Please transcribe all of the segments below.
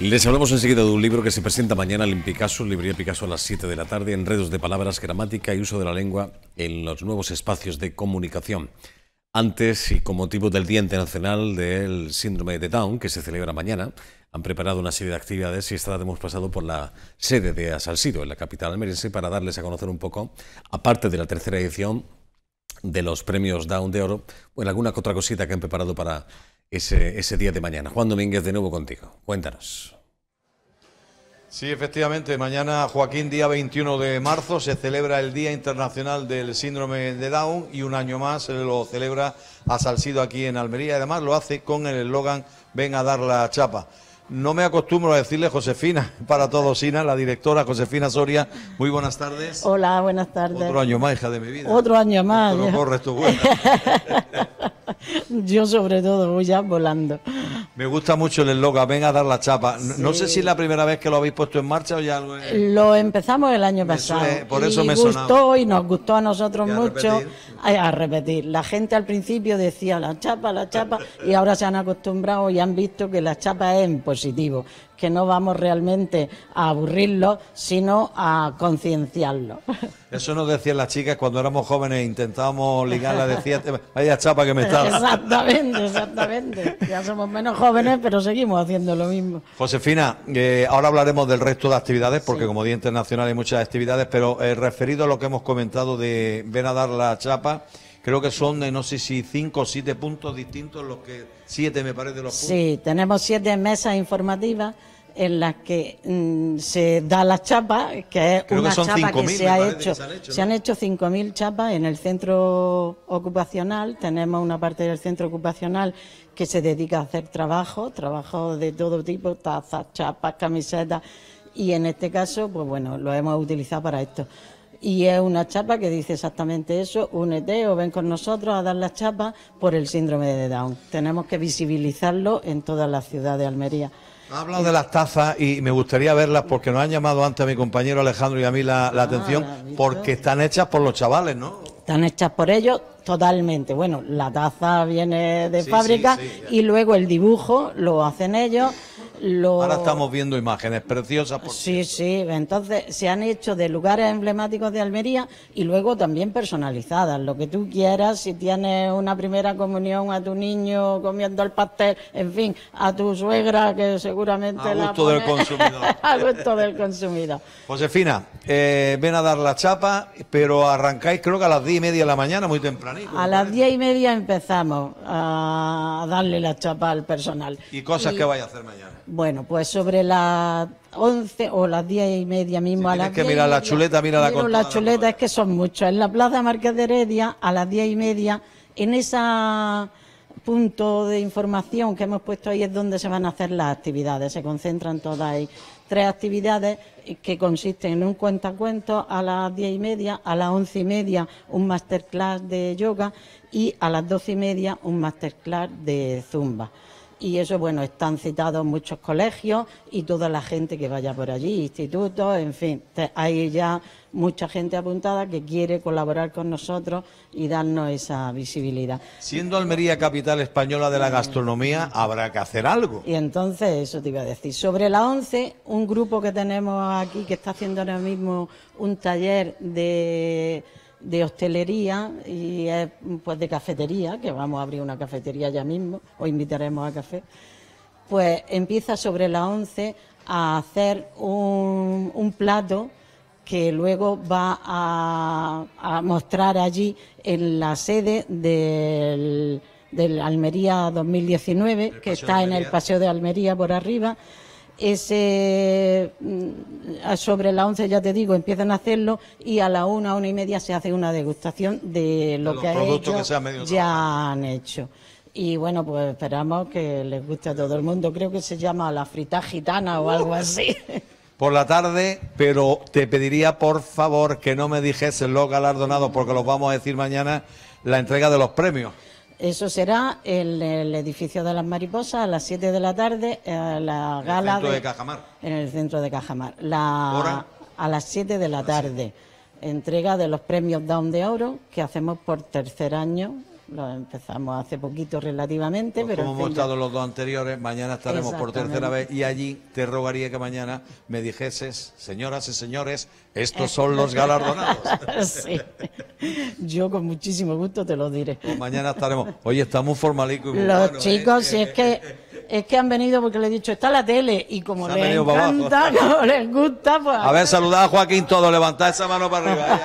Les hablamos enseguida de un libro que se presenta mañana en Picasso, Librería Picasso a las 7 de la tarde, Enredos de Palabras, Gramática y Uso de la Lengua en los Nuevos Espacios de Comunicación. Antes y con motivo del Día Internacional del Síndrome de Down, que se celebra mañana, han preparado una serie de actividades y esta hemos pasado por la sede de Asalsido, en la capital almeriense, para darles a conocer un poco, aparte de la tercera edición de los premios Down de Oro, alguna otra cosita que han preparado para ese, ese día de mañana. Juan Domínguez, de nuevo contigo. Cuéntanos. Sí, efectivamente, mañana, Joaquín, día 21 de marzo, se celebra el Día Internacional del Síndrome de Down y un año más se lo celebra a Salsido, aquí en Almería. Además, lo hace con el eslogan Ven a dar la chapa. No me acostumbro a decirle Josefina, para todos Sina, la directora Josefina Soria. Muy buenas tardes. Hola, buenas tardes. Otro año más, hija de mi vida. Otro año más. Yo sobre todo voy ya volando. Me gusta mucho el eslogan, ven a dar la chapa. No sé si es la primera vez que lo habéis puesto en marcha o ya algo... Lo empezamos el año pasado. por eso me gustó y nos gustó a nosotros mucho A, a repetir. La gente al principio decía la chapa, la chapa, y ahora se han acostumbrado y han visto que la chapa es en positivo que no vamos realmente a aburrirlo... sino a concienciarlo. Eso nos decían las chicas cuando éramos jóvenes, intentábamos ligarla, decía, vaya chapa que me estaba... Exactamente, exactamente. Ya somos menos jóvenes, pero seguimos haciendo lo mismo. Josefina, eh, ahora hablaremos del resto de actividades, porque como Día Internacional hay muchas actividades, pero eh, referido a lo que hemos comentado de ven a dar la chapa, creo que son, de no sé si cinco o siete puntos distintos, los que siete me parece los puntos. Sí, tenemos siete mesas informativas en las que mm, se da la chapa, que es una chapa que, se ha hecho. se, han hecho, se han 5.000 chapas en el centro ocupacional. Tenemos una parte del centro ocupacional que se dedica a hacer trabajo, trabajo de todo tipo, tazas, chapas, camisetas. Y en este caso, pues bueno, lo hemos utilizado para esto. Y es una chapa que dice exactamente eso, únete o ven con nosotros a dar las chapas por el síndrome de Down. Tenemos que visibilizarlo en toda la ciudad de Almería. Ha hablado de las tazas y me gustaría verlas porque nos han llamado antes a mi compañero Alejandro y a mí la, ah, atención porque están hechas por los chavales, ¿no? Están hechas por ellos totalmente. Bueno, la taza viene de fábrica y luego el dibujo lo hacen ellos. Ahora estamos viendo imágenes preciosas. sí, sí, entonces se han hecho de lugares emblemáticos de Almería y luego también personalizadas, lo que tú quieras, si tienes una primera comunión a tu niño comiendo el pastel, en fin, a tu suegra que seguramente... A gusto la del consumidor. a gusto del consumidor. Josefina, eh, ven a dar la chapa, pero arrancáis creo que a las diez y media de la mañana, muy tempranito. A las diez y media empezamos a darle la chapa al personal. ¿Y cosas que vais a hacer mañana? Bueno, pues sobre las 11 o las 10 y media mismo a las que Mira la chuleta, mira la La chuleta es que son muchos. En la Plaza Marqués de Heredia, a las 10 y media, en ese punto de información que hemos puesto ahí es donde se van a hacer las actividades, se concentran todas ahí. Tres actividades que consisten en un cuentacuentos a las 10 y media, a las once y media un masterclass de yoga y a las 12 y media un masterclass de zumba y eso, bueno, están citados muchos colegios y toda la gente que vaya por allí, institutos, en fin, hay ya mucha gente apuntada que quiere colaborar con nosotros y darnos esa visibilidad. Siendo Almería capital española de la gastronomía, habrá que hacer algo. Y entonces, eso te iba a decir. Sobre la 11, un grupo que tenemos aquí que está haciendo ahora mismo un taller de de hostelería y es, pues de cafetería, que vamos a abrir una cafetería ya mismo, o invitaremos a café, pues empieza sobre las 11 a hacer un, plato que luego va a, mostrar allí en la sede del, Almería 2019, que está en el Paseo de Almería por arriba ese, mm, sobre las 11, ya te digo, empiezan a hacerlo y a la una, una y media se hace una degustación de lo que, ya han hecho. Y bueno, pues esperamos que les guste a todo el mundo. Creo que se llama la frita gitana o algo uh. así. Por la tarde, pero te pediría por favor que no me dijese los galardonados porque los vamos a decir mañana la entrega de los premios. Eso será el edificio de las mariposas a las 7 de la tarde, la gala. En el centro de, Cajamar. La, A las 7 de la tarde. Entrega de los premios Down de Oro que hacemos por tercer año lo empezamos hace poquito relativamente, pues pero... Como hemos estado los dos anteriores, mañana estaremos por tercera vez y allí te rogaría que mañana me dijeses, señoras y señores, estos son los galardonados. sí. Yo con muchísimo gusto te lo diré. Pues mañana estaremos. Oye, estamos formalicos Los ¿eh? chicos, si es que es que han venido porque le he dicho, está la tele, y como les encanta, les gusta, pues... A ver, saludad a Joaquín todo, levantad esa mano para arriba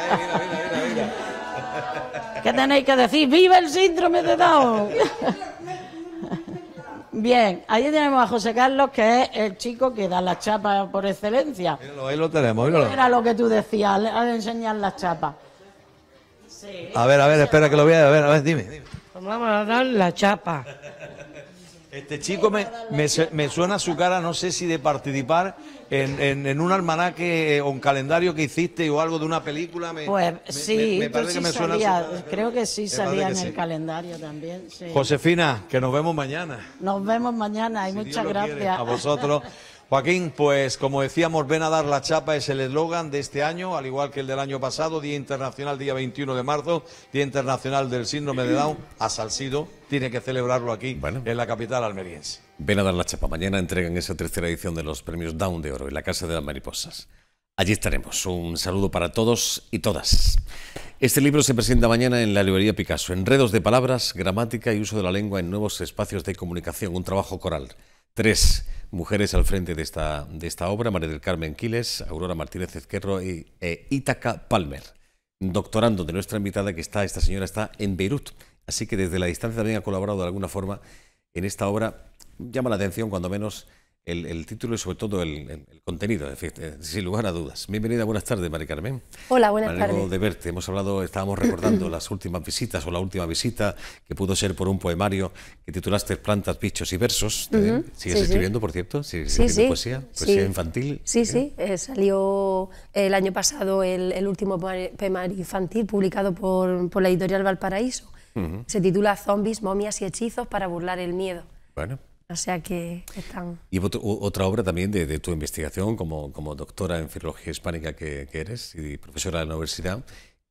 tenéis que decir, ¡viva el síndrome de Down! Bien, ahí tenemos a José Carlos, que es el chico que da las chapas por excelencia. ahí lo tenemos, Era lo que tú decías, al enseñar las chapas. Sí. A ver, a ver, espera que lo vea, a, ver, a ver, dime, pues vamos a dar la chapa. Este chico me, me, me, suena su cara, no sé si de participar en, un almanaque eh, o un calendario que hiciste o algo de una película. pues sí, creo que sí salía en el calendario también. Josefina, que nos vemos mañana. Nos vemos mañana y muchas gracias. a vosotros. Joaquín, pues como decíamos, ven a dar la chapa es el eslogan de este año, al igual que el del año pasado, Día Internacional, día 21 de marzo, Día Internacional del Síndrome de Down, a Salcido tiene que celebrarlo aquí, en la capital almeriense. Ven a dar la chapa. Mañana entregan esa tercera edición de los premios Down de Oro en la Casa de las Mariposas. Allí estaremos. Un saludo para todos y todas. Este libro se presenta mañana en la librería Picasso. Enredos de palabras, gramática y uso de la lengua en nuevos espacios de comunicación. Un trabajo coral. Tres mujeres al frente de esta, de esta obra. María del Carmen Quiles, Aurora Martínez Ezquerro y Itaca e Ítaca Palmer. Doctorando de nuestra invitada que está, esta señora está en Beirut Así que desde la distancia también ha colaborado de alguna forma en esta obra. Llama la atención, cuando menos, el, título y sobre todo el, contenido, eh, sin lugar a dudas. Bienvenida, buenas tardes, Mari Carmen. Hola, buenas tardes. de verte. Hemos hablado, estábamos recordando las últimas visitas o la última visita que pudo ser por un poemario que titulaste Plantas, Bichos y Versos. Eh, ¿Sigues escribiendo, por cierto? Sí, sí, poesía? ¿Poesía infantil? Sí, ¿eh? sí. salió el año pasado el, último poemario infantil publicado por la editorial Valparaíso se titula Zombies, momias y hechizos para burlar el miedo. Bueno. O sea que están... Y otra obra también de, tu investigación como, como, doctora en filología hispánica que, que, eres y profesora de la universidad,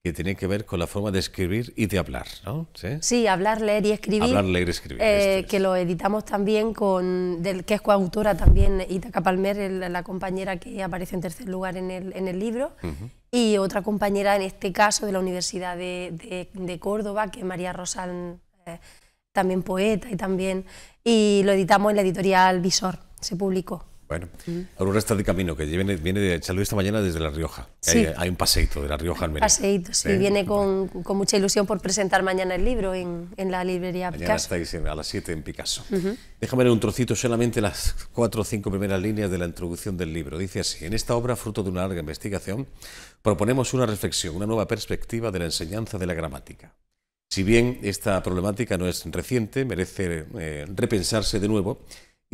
que tiene que ver con la forma de escribir y de hablar, ¿no? Sí, hablar, leer y escribir. Hablar, leer y escribir. Eh, que lo editamos también con, del que es coautora también Itaca Palmer, la compañera que aparece en tercer lugar en el, en el libro, y otra compañera en este caso de la Universidad de, Córdoba, que es María Rosal, eh, también poeta y también, y lo editamos en la editorial Visor, se publicó. Bueno, Aurora está de camino, que viene, de Salud esta mañana desde La Rioja. Hay, un paseito de La Rioja al Un Paseito, sí, ¿Eh? viene con, mucha ilusión por presentar mañana el libro en, en la librería Picasso. Mañana estáis a las 7 en Picasso. Déjame leer un trocito solamente las cuatro o cinco primeras líneas de la introducción del libro. Dice así, en esta obra, fruto de una larga investigación, proponemos una reflexión, una nueva perspectiva de la enseñanza de la gramática. Si bien esta problemática no es reciente, merece eh, repensarse de nuevo,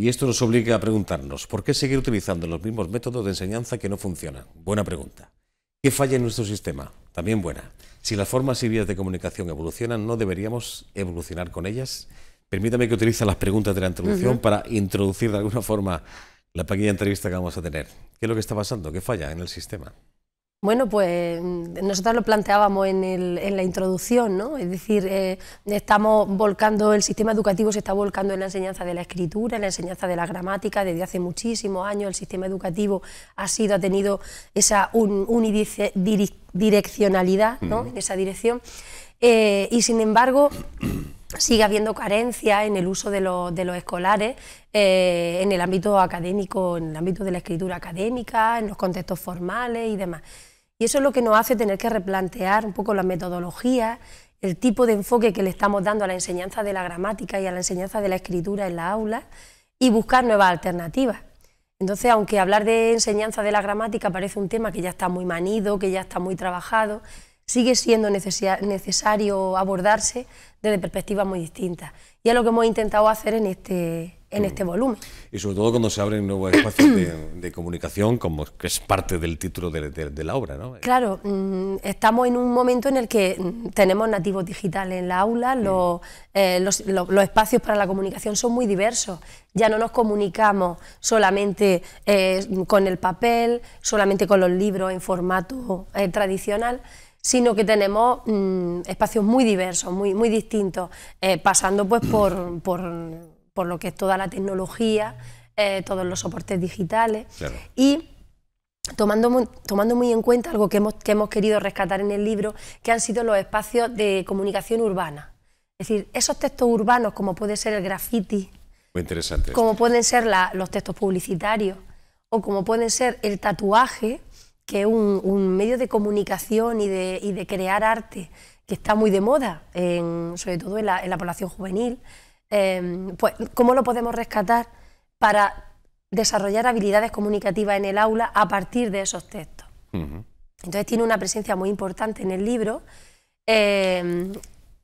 y esto nos obliga a preguntarnos, ¿por qué seguir utilizando los mismos métodos de enseñanza que no funcionan? Buena pregunta. ¿Qué falla en nuestro sistema? También buena. Si las formas y vías de comunicación evolucionan, ¿no deberíamos evolucionar con ellas? Permítame que utilice las preguntas de la introducción para introducir de alguna forma la pequeña entrevista que vamos a tener. ¿Qué es lo que está pasando? ¿Qué falla en el sistema? Bueno, pues mm, nosotros lo planteábamos en, la introducción, ¿no? Es decir, eh, estamos volcando, el sistema educativo se está volcando en la enseñanza de la escritura, en la enseñanza de la gramática, desde hace muchísimos años el sistema educativo ha sido, ha tenido esa un, unidireccionalidad, ¿no? En esa dirección. Eh, y sin embargo, sigue habiendo carencia en el uso de, los, escolares eh, en el ámbito académico, en el ámbito de la escritura académica, en los contextos formales y demás. Y eso es lo que nos hace tener que replantear un poco la metodología, el tipo de enfoque que le estamos dando a la enseñanza de la gramática y a la enseñanza de la escritura en la aula y buscar nuevas alternativas. Entonces, aunque hablar de enseñanza de la gramática parece un tema que ya está muy manido, que ya está muy trabajado, sigue siendo necesario abordarse desde perspectivas muy distintas. Y es lo que hemos intentado hacer en este, en este volumen. Y sobre todo cuando se abren nuevos espacios de, comunicación, como que es parte del título de, la obra, ¿no? Claro, mm, estamos en un momento en el que mm, tenemos nativos digitales en la aula, mm. eh, los, espacios para la comunicación son muy diversos. Ya no nos comunicamos solamente eh, con el papel, solamente con los libros en formato eh, tradicional, sino que tenemos espacios muy diversos, muy, muy distintos, pasando pues por por lo que es toda la tecnología, eh, todos los soportes digitales. Y tomando, tomando muy en cuenta algo que hemos, que hemos querido rescatar en el libro, que han sido los espacios de comunicación urbana. Es decir, esos textos urbanos, como puede ser el graffiti, muy como pueden ser los textos publicitarios, o como pueden ser el tatuaje, que es un, medio de comunicación y de, y de, crear arte que está muy de moda, sobre todo en la población juvenil. Em, pues, ¿cómo lo podemos rescatar para desarrollar habilidades comunicativas en el aula a partir de esos textos? Entonces tiene una presencia muy importante en el libro. Em,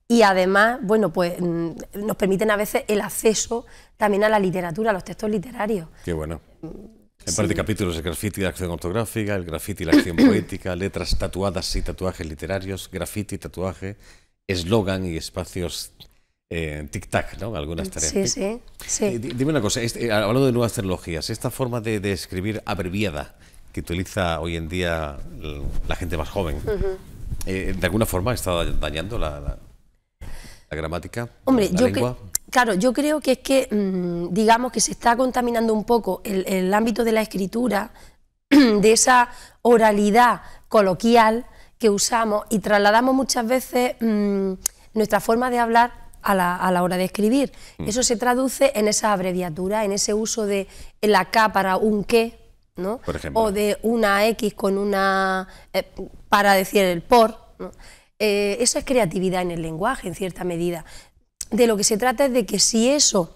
y además, bueno, pues mm, nos permiten a veces el acceso también a la literatura, a los textos literarios. Qué bueno. Mm, en parte de capítulos, el graffiti y la acción ortográfica, el graffiti y la acción poética, letras tatuadas y tatuajes literarios, graffiti, tatuaje, eslogan y espacios eh, tic-tac, ¿no? Algunas tareas. Sí, sí. sí. Eh, dime una cosa, este, eh, hablando de nuevas tecnologías, esta forma de, escribir abreviada que utiliza hoy en día la gente más joven, eh, ¿de alguna forma está dañando la, gramática? Hombre, la yo lengua? claro, yo creo que es que, mm, digamos, que se está contaminando un poco el, ámbito de la escritura, de esa oralidad coloquial que usamos y trasladamos muchas veces mm, nuestra forma de hablar a la, hora de escribir. Mm. Eso se traduce en esa abreviatura, en ese uso de la K para un qué, ¿no? O de una X con una... Eh, para decir el por, eh, eso es creatividad en el lenguaje, en cierta medida. De lo que se trata es de que si eso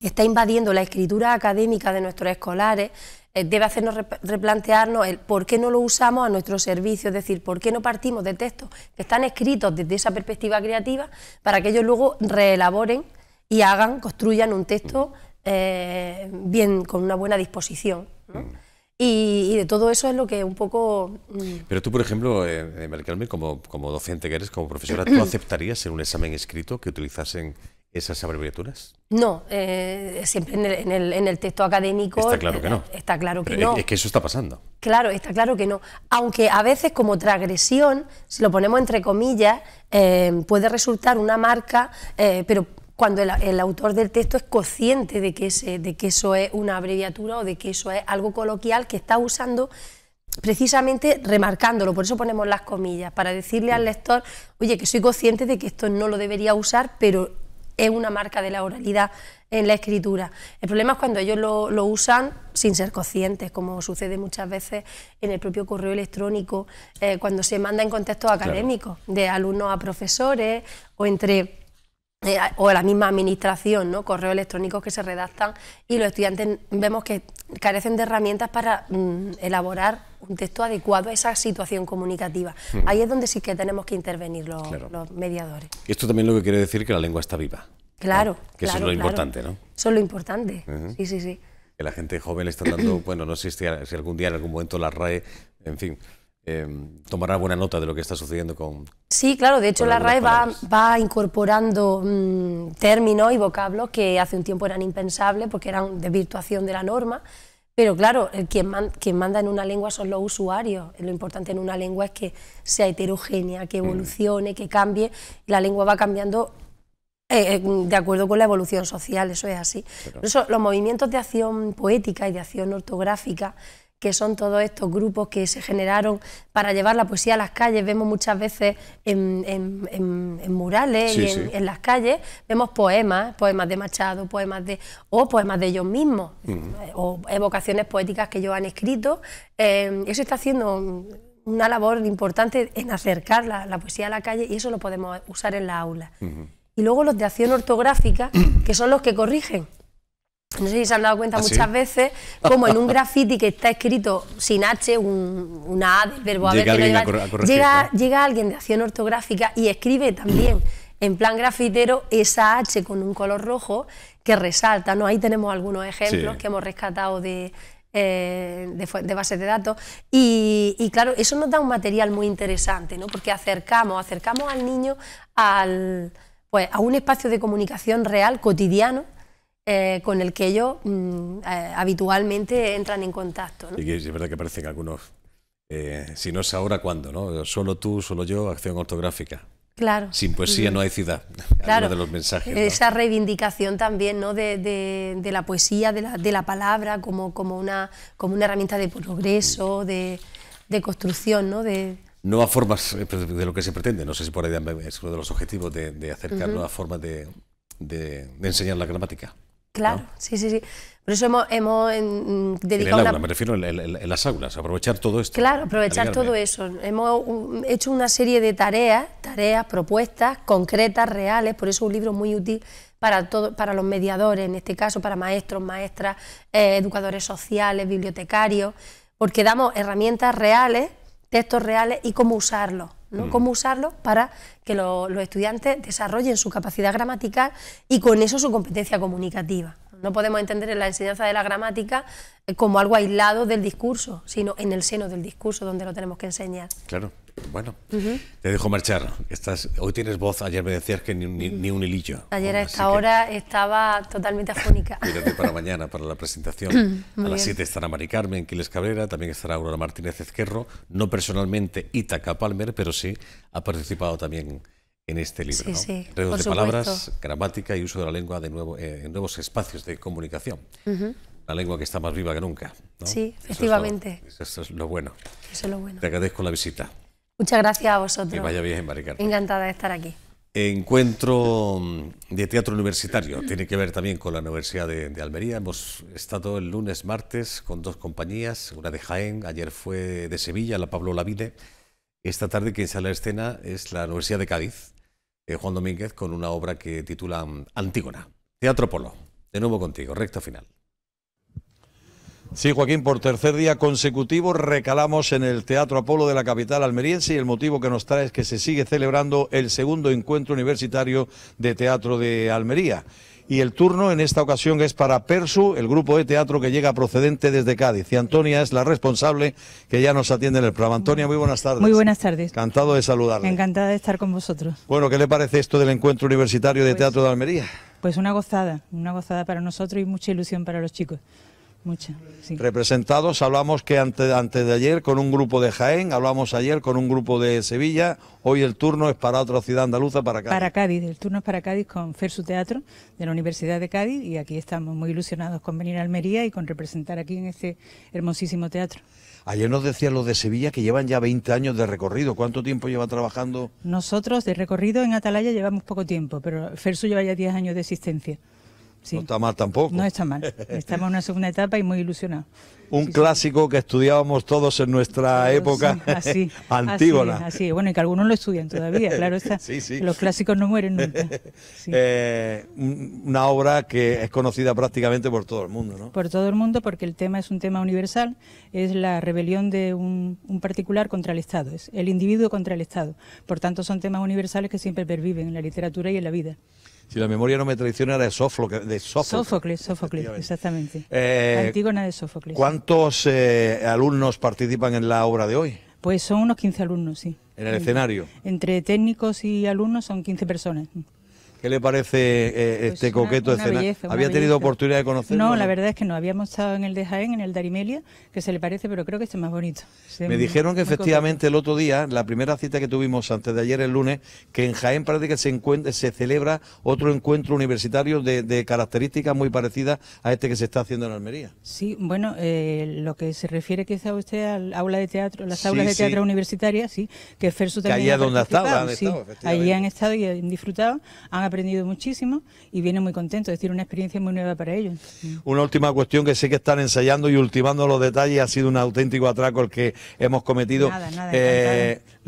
está invadiendo la escritura académica de nuestros escolares, eh, debe hacernos replantearnos el por qué no lo usamos a nuestro servicio, es decir, por qué no partimos de textos que están escritos desde esa perspectiva creativa para que ellos luego reelaboren y hagan, construyan un texto eh, bien, con una buena disposición. Mm. Y, de todo eso es lo que un poco... Mm, Pero tú, por ejemplo, eh, eh como, como docente que eres, como profesora, ¿tú aceptarías en un examen escrito que utilizasen esas abreviaturas? No, eh, siempre en el, texto académico. Está claro que no. Está claro que no. Es que eso está pasando. Claro, está claro que no. Aunque a veces, como transgresión, si lo ponemos entre comillas, eh, puede resultar una marca, eh, pero cuando el, autor del texto es consciente de que, de que eso es una abreviatura o de que eso es algo coloquial que está usando precisamente remarcándolo, por eso ponemos las comillas, para decirle al mm. lector, oye, que soy consciente de que esto no lo debería usar, pero es una marca de la oralidad en la escritura. El problema es cuando ellos lo, usan sin ser conscientes, como sucede muchas veces en el propio correo electrónico, eh, cuando se manda en contextos académicos, de alumnos a profesores o entre eh, o la misma administración, ¿no? correos electrónicos que se redactan y los estudiantes vemos que carecen de herramientas para mm, elaborar un texto adecuado a esa situación comunicativa. Ahí es donde sí que tenemos que intervenir los, mediadores. Y Esto también lo que quiere decir que la lengua está viva. Claro. Ah, que eso es lo importante, ¿no? Eso es lo importante, sí, sí, sí. Que la gente joven está dando, bueno, no sé si, si algún día, en algún momento la RAE, en fin, Em, tomará buena nota de lo que está sucediendo con... Sí, claro, de hecho la RAE va, incorporando mm, términos y vocablos que hace un tiempo eran impensables porque eran de virtuación de la norma, pero claro, el quien, manda en una lengua son los usuarios. Lo importante en una lengua es que sea heterogénea, que mm. evolucione, que cambie. La lengua va cambiando eh, eh, de acuerdo con la evolución social, eso es así. Por eso los movimientos de acción poética y de acción ortográfica que son todos estos grupos que se generaron para llevar la poesía a las calles. Vemos muchas veces en, murales y en, las calles, vemos poemas, poemas de Machado, poemas de. o poemas de ellos mismos, o evocaciones poéticas que ellos han escrito. Em, eso está haciendo una labor importante en acercar la, poesía a la calle y eso lo podemos usar en la aula. Y luego los de acción ortográfica, que son los que corrigen. No sé si se han dado cuenta ¿Ah, muchas veces, como en un graffiti que está escrito sin H, una A del verbo llega, llega, alguien de acción ortográfica y escribe también en plan grafitero esa H con un color rojo que resalta. ¿no? Ahí tenemos algunos ejemplos que hemos rescatado de, eh, de, bases de datos. Y, y, claro, eso nos da un material muy interesante, ¿no? porque acercamos, acercamos al niño al, pues, a un espacio de comunicación real, cotidiano eh, con el que ellos mm, eh, habitualmente entran en contacto. que es verdad que aparecen algunos, eh, si no es ahora, ¿cuándo? No? Solo tú, solo yo, acción ortográfica. Claro. Sin poesía no hay ciudad. Claro. de los mensajes. Esa reivindicación también ¿no? de, la poesía, de la, palabra, como, como, una, como una herramienta de progreso, mm. de, construcción, ¿no? De, nuevas formas pues, de lo que se pretende. No sé si por ahí es uno de los objetivos de, de acercar nuevas formas de, enseñar la gramática. Claro, sí, sí, sí. Por eso hemos, mm, dedicado. En me refiero en, las aulas, aprovechar todo esto. Claro, aprovechar todo eso. Hemos uh, hecho una serie de tareas, tareas, propuestas concretas, reales, por eso es un libro muy útil para, todo, para los mediadores, en este caso, para maestros, maestras, eh, educadores sociales, bibliotecarios, porque damos herramientas reales, textos reales y cómo usarlos. Mm. Cómo usarlo para que los estudiantes desarrollen su capacidad gramatical y con eso su competencia comunicativa. No podemos entender la enseñanza de la gramática eh, como algo aislado del discurso, sino en el seno del discurso donde lo tenemos que enseñar. Claro. Bueno, te dejo marchar. hoy tienes voz, ayer me decías que ni, un hilillo. Ayer a esta hora estaba totalmente afónica. Cuídate para mañana, para la presentación. a las 7 estará Mari Carmen Quiles Cabrera, también estará Aurora Martínez Ezquerro, no personalmente Itaca Palmer, pero sí ha participado también en este libro. Sí, de palabras, gramática y uso de la lengua de nuevo, eh, en nuevos espacios de comunicación. La lengua que está más viva que nunca. Sí, efectivamente. Eso es, lo, bueno. Eso es lo bueno. Te agradezco la visita. Muchas gracias a vosotros. Que vaya bien, Maricar. Encantada de estar aquí. Encuentro mm, de teatro universitario. Tiene que ver también con la Universidad de, Almería. Hemos estado el lunes, martes con dos compañías, una de Jaén, ayer fue de Sevilla, la Pablo Lavide. Esta tarde quien sale a la escena es la Universidad de Cádiz, eh, Juan Domínguez con una obra que titula mm, Antígona. Teatro Polo, de nuevo contigo, recto final. Sí, Joaquín, por tercer día consecutivo recalamos en el Teatro Apolo de la capital almeriense y el motivo que nos trae es que se sigue celebrando el segundo encuentro universitario de teatro de Almería y el turno en esta ocasión es para Persu, el grupo de teatro que llega procedente desde Cádiz. Y Antonia es la responsable que ya nos atiende en el programa. Antonia, muy buenas tardes. Muy buenas tardes. Encantado de saludarle. Encantada de estar con vosotros. Bueno, ¿qué le parece esto del encuentro universitario de pues teatro de Almería? Pues una gozada, una gozada para nosotros y mucha ilusión para los chicos. Mucha, Representados, hablamos que antes, antes de ayer con un grupo de Jaén, hablamos ayer con un grupo de Sevilla, hoy el turno es para otra ciudad andaluza, para Cádiz. Para Cádiz, el turno es para Cádiz con Fersu Teatro de la Universidad de Cádiz y aquí estamos muy ilusionados con venir a Almería y con representar aquí en este hermosísimo teatro. Ayer nos decían los de Sevilla que llevan ya 20 años de recorrido. ¿Cuánto tiempo lleva trabajando? Nosotros de recorrido en Atalaya llevamos poco tiempo, pero Fersu lleva ya 10 años de existencia. No está mal tampoco. No está mal. Estamos en una segunda etapa y muy ilusionados. Un clásico que estudiábamos todos en nuestra época así, antígona. Así, bueno, y que algunos lo estudian todavía, claro está. Los clásicos no mueren nunca. Eh, una obra que es conocida prácticamente por todo el mundo, ¿no? Por todo el mundo, porque el tema es un tema universal, es la rebelión de un particular contra el Estado, es el individuo contra el Estado. Por tanto, son temas universales que siempre perviven en la literatura y en la vida si la memoria no me traiciona, era de, Sófocles. Sófocles, exactamente. Eh, Antígona de Sófocles. ¿Cuántos eh, alumnos participan en la obra de hoy? Pues son unos 15 alumnos, sí. ¿En el escenario? Entre técnicos y alumnos son 15 personas. ¿Qué le parece eh, pues este coqueto escenario? ¿Había tenido oportunidad de conocerlo? No, la verdad es que no. Habíamos estado en el de Jaén, en el de Arimelia, que se le parece, pero creo que este es más bonito. Me dijeron que efectivamente el otro día, la primera cita que tuvimos antes de ayer, el lunes, que en Jaén parece que se, se celebra otro encuentro universitario de, características muy parecidas a este que se está haciendo en Almería. Sí, bueno, eh, lo que se refiere quizá usted al aula de teatro, las aulas de teatro universitarias, sí, que Fersu también. Que es donde estado, estado, allí han estado y han disfrutado. Han aprendido muchísimo y viene muy contento. es decir, una experiencia muy nueva para ellos. Mm. Una última cuestión que sé que están ensayando y ultimando los detalles, ha sido un auténtico atraco el que hemos cometido. Nada,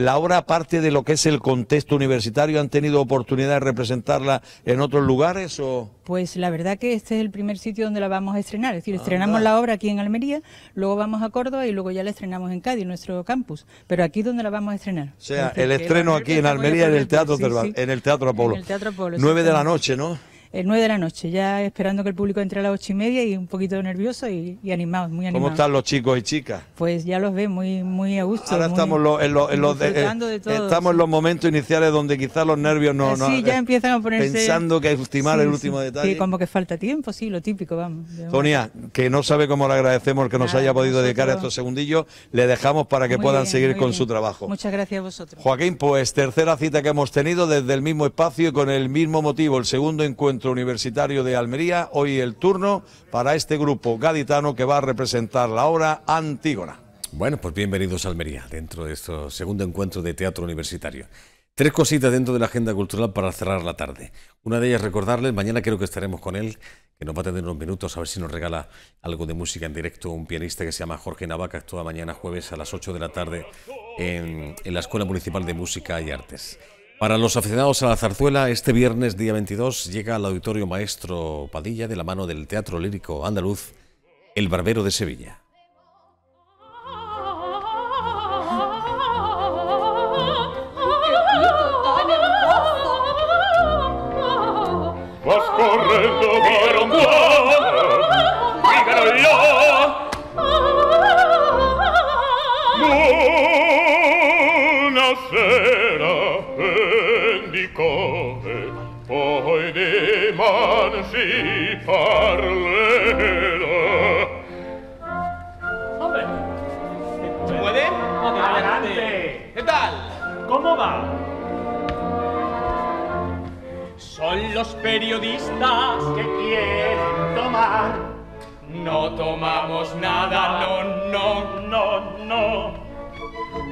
la obra, aparte de lo que es el contexto universitario, ¿han tenido oportunidad de representarla en otros lugares? O... Pues la verdad que este es el primer sitio donde la vamos a estrenar. Es decir, estrenamos la obra aquí en Almería, luego vamos a Córdoba y luego ya la estrenamos en Cádiz, nuestro campus. Pero aquí donde la vamos a estrenar. O sea, el estreno aquí en Almería, en el, Teatro en el Teatro Apolo. Nueve 9 de la noche, ¿no? el eh, 9 de la noche, ya esperando que el público entre a las 8 y media y un poquito nervioso y, animado, animados, muy animados. ¿Cómo están los chicos y chicas? Pues ya los ve muy, muy a gusto. Ahora estamos en, los, estamos los momentos iniciales donde quizás los nervios no... sí, ya eh, empiezan a ponerse... Pensando que hay que ultimar el último detalle. sí como que falta tiempo, sí, lo típico, vamos. Sonia, que no sabe cómo le agradecemos que nos haya podido dedicar estos segundillos, le dejamos para que puedan seguir con su trabajo. Muchas gracias a vosotros. Joaquín, pues tercera cita que hemos tenido desde el mismo espacio y con el mismo motivo, el segundo encuentro Universitario de Almería. Hoy el turno para este grupo gaditano que va a representar la obra Antígona. Bueno, pues bienvenidos a Almería, dentro de este segundo encuentro de teatro universitario. Tres cositas dentro de la agenda cultural para cerrar la tarde. Una de ellas recordarles, mañana creo que estaremos con él, que nos va a tener unos minutos a ver si nos regala algo de música en directo, un pianista que se llama Jorge Navaca, actúa mañana jueves a las 8 de la tarde en, en la Escuela Municipal de Música y Artes. Para los aficionados a la zarzuela, este viernes día 22 llega al Auditorio Maestro Padilla de la mano del Teatro Lírico Andaluz El Barbero de Sevilla poi man si parlerà. Hombre, ¿se puede? ¡Adelante! ¿Qué tal? ¿Cómo va? Son los periodistas que quieren tomar. No tomamos nada, no, no, no, no.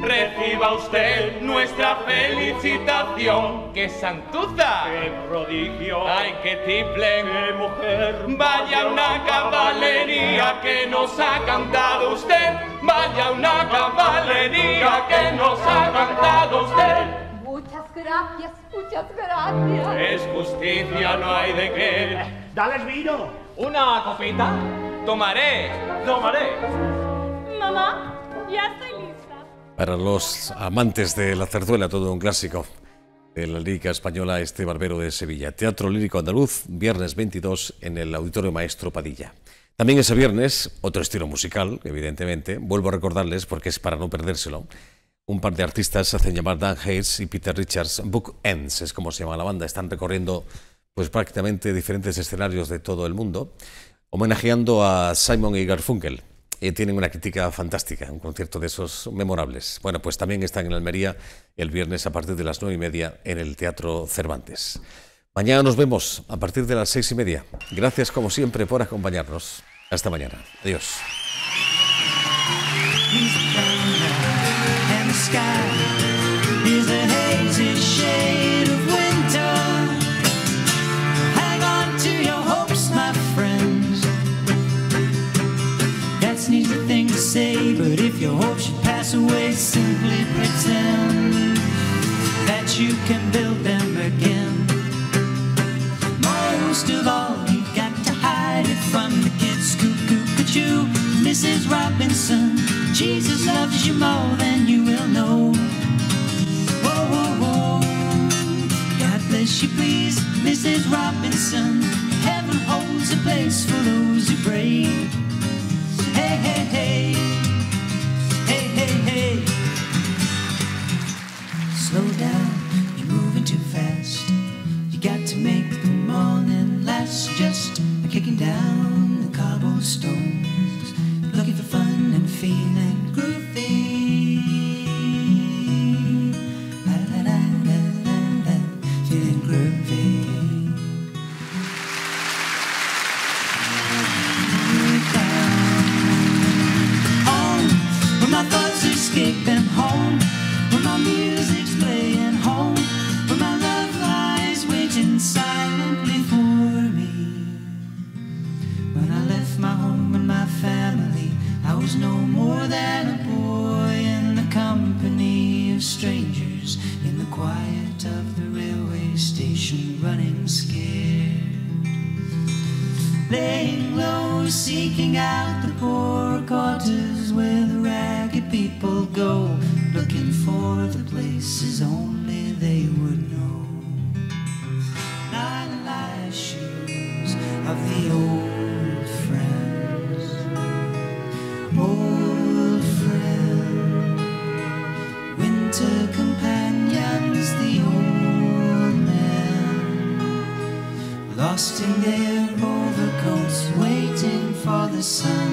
Reciba usted nuestra felicitación. ¡Qué santuza! ¡Qué prodigio! ¡Ay, qué tiple! ¡Qué mujer! Vaya una caballería que nos ha cantado usted. Vaya una caballería que nos ha cantado usted. Muchas gracias, muchas gracias. Es justicia, no hay de qué. Dales vino. Una copita. Tomaré, tomaré. Mamá, ya estoy para los amantes de la zarzuela, todo un clásico de la lírica española, este barbero de Sevilla. Teatro Lírico Andaluz, viernes 22 en el Auditorio Maestro Padilla. También ese viernes, otro estilo musical, evidentemente, vuelvo a recordarles porque es para no perdérselo. Un par de artistas se hacen llamar Dan Hayes y Peter Richards. Book Ends es como se llama la banda. Están recorriendo pues, prácticamente diferentes escenarios de todo el mundo, homenajeando a Simon y Garfunkel. Eh, tienen una crítica fantástica, un concierto de esos memorables. Bueno, pues también están en Almería el viernes a partir de las nueve y media en el Teatro Cervantes. Mañana nos vemos a partir de las seis y media. Gracias como siempre por acompañarnos. Hasta mañana. Adiós. your you hope she pass away, simply pretend that you can build them again. Most of all, you got to hide it from the kids. Cuckoo, cuckoo, Mrs. Robinson. Jesus loves you more than you will know. Whoa, whoa, whoa. God bless you, please, Mrs. Robinson. Heaven holds a place for those who pray. strangers in the quiet of the railway station, running scared. Laying low, seeking out the poor quarters where the ragged people go, looking for the places only they would know. Not a lie, the sun.